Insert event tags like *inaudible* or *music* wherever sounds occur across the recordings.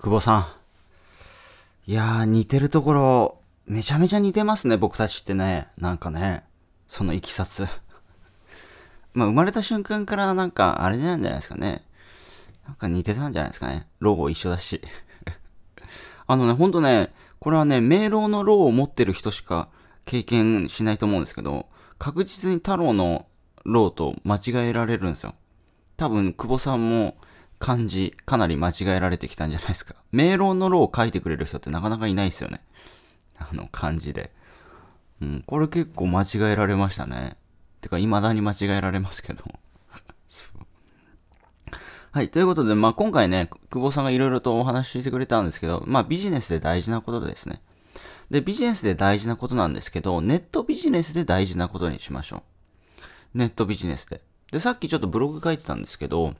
久保さん。いやー、似てるところ、めちゃめちゃ似てますね、僕たちってね。なんかね、そのいきさつ。*laughs* まあ、生まれた瞬間からなんか、あれなんじゃないですかね。なんか似てたんじゃないですかね。ロゴ一緒だし。*laughs* あのね、ほんとね、これはね、明朗のローを持ってる人しか経験しないと思うんですけど、確実に太郎のローと間違えられるんですよ。多分、久保さんも、漢字、かなり間違えられてきたんじゃないですか。明 *laughs* 朗の朗を書いてくれる人ってなかなかいないですよね。*laughs* あの、漢字で。うん、これ結構間違えられましたね。てか、未だに間違えられますけど。*laughs* はい。ということで、まあ、今回ね、久保さんがいろいろとお話ししてくれたんですけど、まあ、ビジネスで大事なことですね。で、ビジネスで大事なことなんですけど、ネットビジネスで大事なことにしましょう。ネットビジネスで。で、さっきちょっとブログ書いてたんですけど、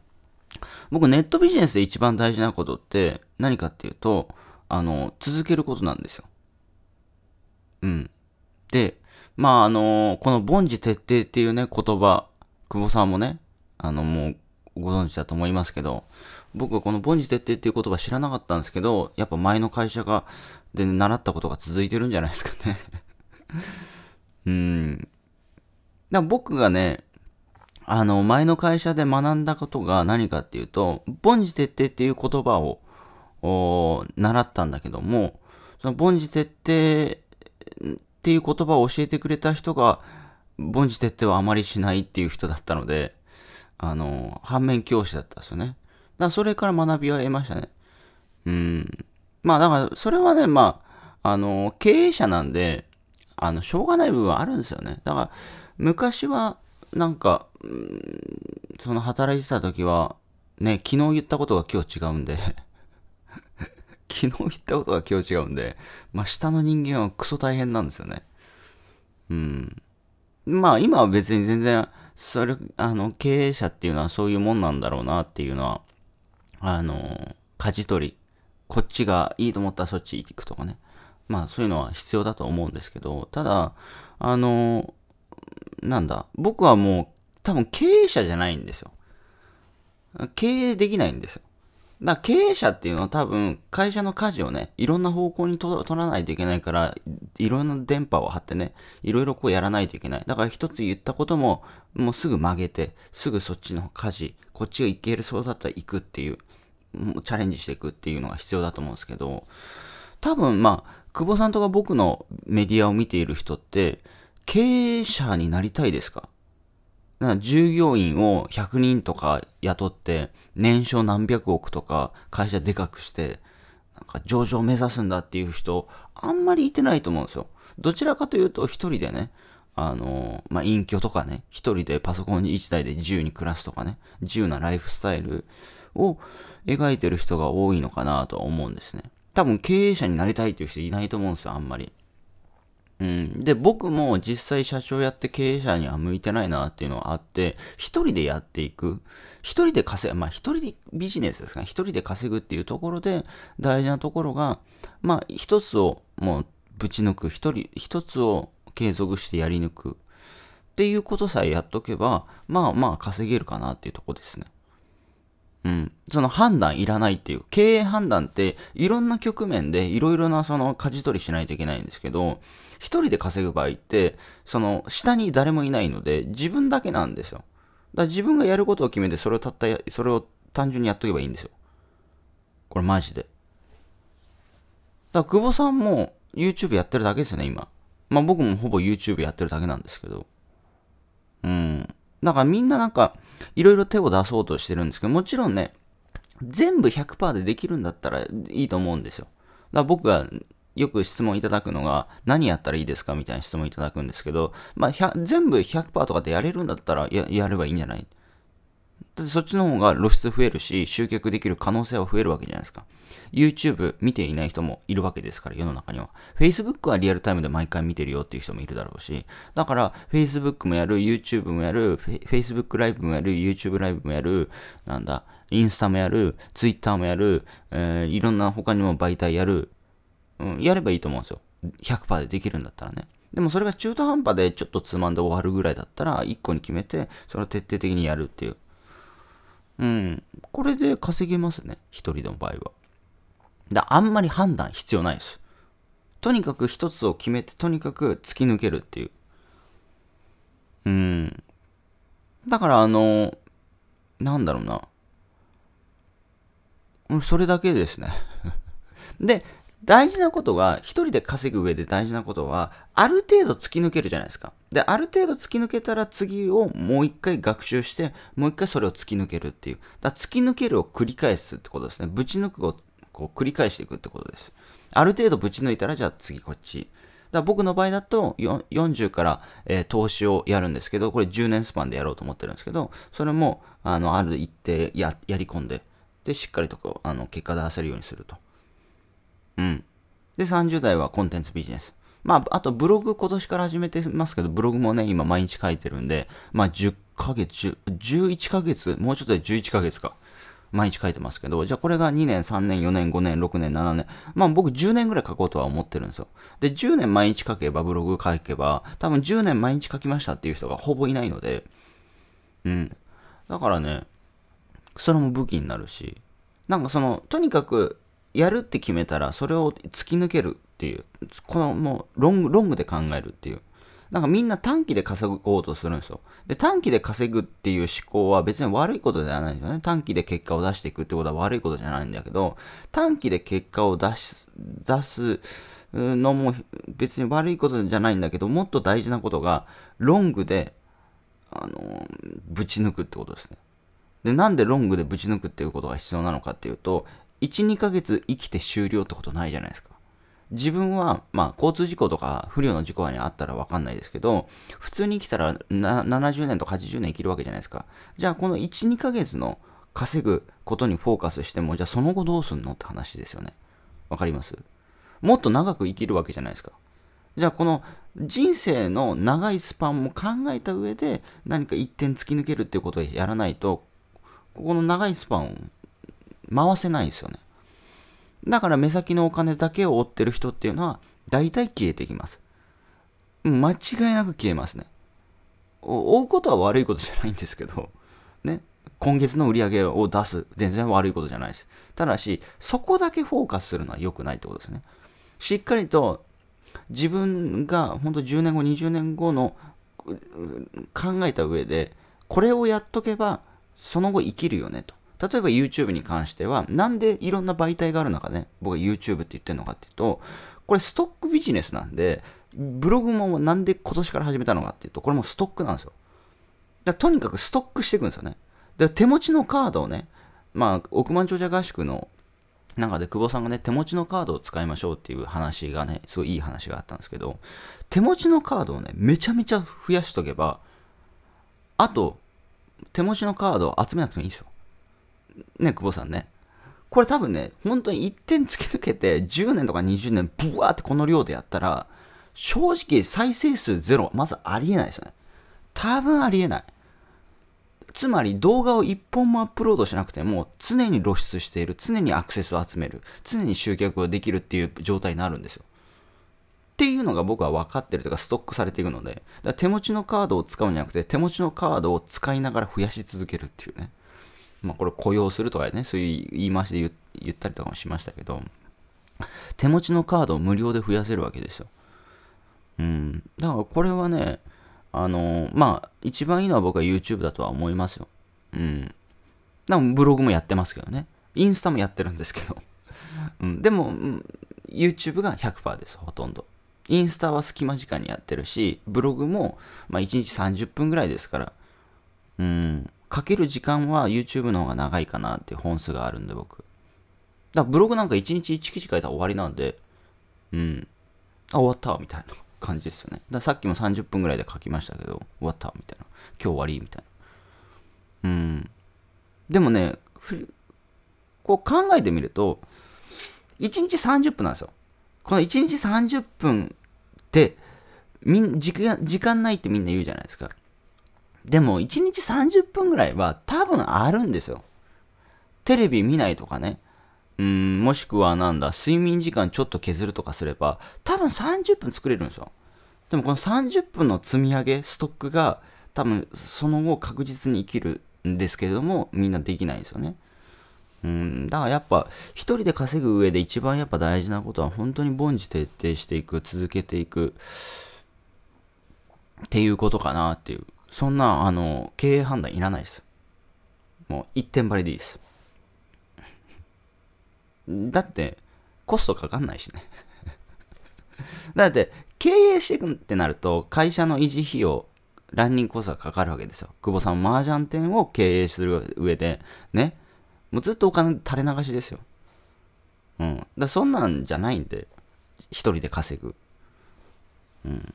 僕ネットビジネスで一番大事なことって何かっていうと、あの、続けることなんですよ。うん。で、まああの、この凡事徹底っていうね、言葉、久保さんもね、あの、もうご存知だと思いますけど、僕はこの凡事徹底っていう言葉知らなかったんですけど、やっぱ前の会社が、で、習ったことが続いてるんじゃないですかね *laughs* うん。だ僕がね、あの、前の会社で学んだことが何かっていうと、凡事徹底っていう言葉を習ったんだけども、その凡事徹底っていう言葉を教えてくれた人が、凡事徹底はあまりしないっていう人だったので、あの、反面教師だったんですよね。だからそれから学びは得ましたね。うん。まあだから、それはね、まあ、あの、経営者なんで、あの、しょうがない部分はあるんですよね。だから、昔は、なんか、うん、その働いてた時は、ね、昨日言ったことが今日違うんで *laughs* 昨日言ったことが今日違うんで、まあ、下の人間はクソ大変なんですよね。うん。まあ、今は別に全然、それ、あの、経営者っていうのはそういうもんなんだろうなっていうのは、あの、舵取り。こっちがいいと思ったらそっち行くとかね。まあ、そういうのは必要だと思うんですけど、ただ、あの、なんだ、僕はもう多分経営者じゃないんですよ。経営できないんですよ。から経営者っていうのは多分会社の舵をね、いろんな方向に取らないといけないから、いろんな電波を張ってね、いろいろこうやらないといけない。だから一つ言ったことも、もうすぐ曲げて、すぐそっちの舵、こっちがいけるそうだったら行くっていう、もうチャレンジしていくっていうのが必要だと思うんですけど、多分まあ、久保さんとか僕のメディアを見ている人って、経営者になりたいですかか従業員を100人とか雇って、年商何百億とか会社でかくして、なんか上場目指すんだっていう人、あんまりいてないと思うんですよ。どちらかというと、一人でね、あの、まあ、隠居とかね、一人でパソコン1台で自由に暮らすとかね、自由なライフスタイルを描いてる人が多いのかなとは思うんですね。多分経営者になりたいという人いないと思うんですよ、あんまり。うん、で、僕も実際社長やって経営者には向いてないなっていうのはあって、一人でやっていく。一人で稼ぐ、まあ一人でビジネスですかね。一人で稼ぐっていうところで大事なところが、まあ一つをもうぶち抜く。一人、一つを継続してやり抜く。っていうことさえやっとけば、まあまあ稼げるかなっていうとこですね。うん、その判断いらないっていう、経営判断っていろんな局面でいろいろなその舵取りしないといけないんですけど、一人で稼ぐ場合って、その下に誰もいないので自分だけなんですよ。だから自分がやることを決めてそれをたった、それを単純にやっとけばいいんですよ。これマジで。だから久保さんも YouTube やってるだけですよね、今。まあ僕もほぼ YouTube やってるだけなんですけど。うん。だからみんななんか、いろいろ手を出そうとしてるんですけど、もちろんね、全部100%でできるんだったらいいと思うんですよ。だから僕がよく質問いただくのが、何やったらいいですかみたいな質問いただくんですけど、まあ、全部100%とかでやれるんだったらやればいいんじゃないだってそっちの方が露出増えるし、集客できる可能性は増えるわけじゃないですか。YouTube 見ていない人もいるわけですから、世の中には。Facebook はリアルタイムで毎回見てるよっていう人もいるだろうし、だから Facebook もやる、YouTube もやる、Facebook ライブもやる、YouTube ライブもやる、なんだ、インスタもやる、Twitter もやる、えー、いろんな他にも媒体やる、うん、やればいいと思うんですよ。100%でできるんだったらね。でもそれが中途半端でちょっとつまんで終わるぐらいだったら、1個に決めて、それを徹底的にやるっていう。うん。これで稼げますね。一人の場合は。だあんまり判断必要ないです。とにかく一つを決めて、とにかく突き抜けるっていう。うん。だからあの、なんだろうな。それだけですね *laughs* で、大事なことは、一人で稼ぐ上で大事なことは、ある程度突き抜けるじゃないですか。で、ある程度突き抜けたら次をもう一回学習して、もう一回それを突き抜けるっていう。だ突き抜けるを繰り返すってことですね。ぶち抜くをこう繰り返していくってことです。ある程度ぶち抜いたら、じゃあ次こっち。だ僕の場合だと40から、えー、投資をやるんですけど、これ10年スパンでやろうと思ってるんですけど、それもあのある一定ややり込んで、で、しっかりとこうあの結果出せるようにすると。うん。で、30代はコンテンツビジネス。まあ、あとブログ今年から始めてますけど、ブログもね、今毎日書いてるんで、まあ、10ヶ月、11ヶ月、もうちょっとで11ヶ月か。毎日書いてますけど、じゃあこれが2年、3年、4年、5年、6年、7年。まあ僕10年ぐらい書こうとは思ってるんですよ。で、10年毎日書けば、ブログ書けば、多分10年毎日書きましたっていう人がほぼいないので、うん。だからね、それも武器になるし、なんかその、とにかくやるって決めたら、それを突き抜けるっていう。このもうロング、ロングで考えるっていう。なんかみんな短期で稼ごうとするんですよ。で、短期で稼ぐっていう思考は別に悪いことではないんですよね。短期で結果を出していくってことは悪いことじゃないんだけど、短期で結果を出す、出すのも別に悪いことじゃないんだけど、もっと大事なことが、ロングで、あの、ぶち抜くってことですね。で、なんでロングでぶち抜くっていうことが必要なのかっていうと、1、2ヶ月生きて終了ってことないじゃないですか。自分は、まあ、交通事故とか不良の事故にあったら分かんないですけど、普通に生きたらな70年とか80年生きるわけじゃないですか。じゃあ、この1、2ヶ月の稼ぐことにフォーカスしても、じゃあその後どうすんのって話ですよね。わかりますもっと長く生きるわけじゃないですか。じゃあ、この人生の長いスパンも考えた上で、何か一点突き抜けるっていうことをやらないと、ここの長いスパンを回せないんですよね。だから目先のお金だけを追ってる人っていうのは大体消えてきます。間違いなく消えますね。追うことは悪いことじゃないんですけど、ね、今月の売り上げを出す、全然悪いことじゃないです。ただし、そこだけフォーカスするのは良くないってことですね。しっかりと自分が本当10年後、20年後の考えた上で、これをやっとけば、その後生きるよねと。例えば YouTube に関しては、なんでいろんな媒体がある中で、ね、僕は YouTube って言ってるのかっていうと、これストックビジネスなんで、ブログもなんで今年から始めたのかっていうと、これもストックなんですよ。だとにかくストックしていくんですよね。で、手持ちのカードをね、まあ、億万長者合宿の中で久保さんがね、手持ちのカードを使いましょうっていう話がね、すごいいい話があったんですけど、手持ちのカードをね、めちゃめちゃ増やしとけば、あと、手持ちのカードを集めなくてもいいんですよ。ね、久保さんね。これ多分ね、本当に1点突き抜けて、10年とか20年、ブワーってこの量でやったら、正直再生数ゼロ、まずありえないですよね。多分ありえない。つまり動画を1本もアップロードしなくても常に露出している、常にアクセスを集める、常に集客ができるっていう状態になるんですよ。っていうのが僕は分かってるというかストックされていくので、だ手持ちのカードを使うんじゃなくて手持ちのカードを使いながら増やし続けるっていうね。まあ、これ雇用するとかね、そういう言い回しで言ったりとかもしましたけど、手持ちのカードを無料で増やせるわけですよ。うん。だからこれはね、あの、まあ、一番いいのは僕は YouTube だとは思いますよ。うん。なブログもやってますけどね。インスタもやってるんですけど。*laughs* うん、でも、YouTube が100%です、ほとんど。インスタは隙間時間にやってるし、ブログも、まあ、1日30分ぐらいですから。うん。かける時間は YouTube の方が長いかなって本数があるんで僕。だブログなんか1日1記事書いたら終わりなんで、うん。あ、終わったみたいな感じですよね。ださっきも30分ぐらいで書きましたけど、終わったみたいな。今日終わりみたいな。うん。でもね、こう考えてみると、1日30分なんですよ。この1日30分って、みん時間ないってみんな言うじゃないですか。でも1日30分ぐらいは多分あるんですよ。テレビ見ないとかね。うん、もしくはなんだ、睡眠時間ちょっと削るとかすれば、多分30分作れるんですよ。でもこの30分の積み上げ、ストックが、多分その後確実に生きるんですけれども、みんなできないんですよね。うん、だからやっぱ、一人で稼ぐ上で一番やっぱ大事なことは、本当に凡事徹底していく、続けていく、っていうことかなっていう。そんな、あの、経営判断いらないです。もう一点張りでいいです。だって、コストかかんないしねだって、経営していくってなると、会社の維持費用、ランニングコストがかかるわけですよ。久保さん、麻雀店を経営する上で、ね、もうずっとお金垂れ流しですよ。うん。だそんなんじゃないんで、一人で稼ぐ。うん。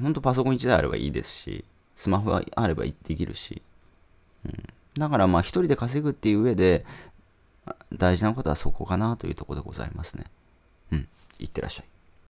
ほんとパソコン1台あればいいですし、スマホがあればできるし。うん、だからまあ一人で稼ぐっていう上で、大事なことはそこかなというところでございますね。うん。いってらっしゃい。